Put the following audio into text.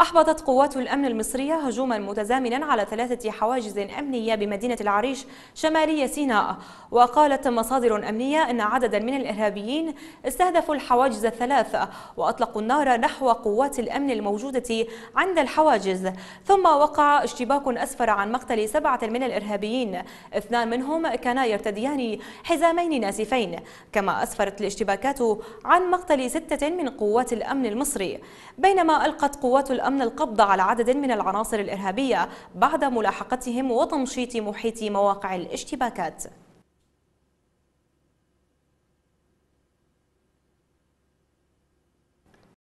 أحبطت قوات الأمن المصرية هجوما متزامنا على ثلاثة حواجز أمنية بمدينة العريش شمالية سيناء وقالت مصادر أمنية أن عددا من الإرهابيين استهدفوا الحواجز الثلاثة وأطلقوا النار نحو قوات الأمن الموجودة عند الحواجز ثم وقع اشتباك أسفر عن مقتل سبعة من الإرهابيين اثنان منهم كانا يرتديان حزامين ناسفين كما أسفرت الاشتباكات عن مقتل ستة من قوات الأمن المصري بينما ألقت قوات الأمن الأمن القبض على عدد من العناصر الإرهابية بعد ملاحقتهم وتمشيط محيط مواقع الاشتباكات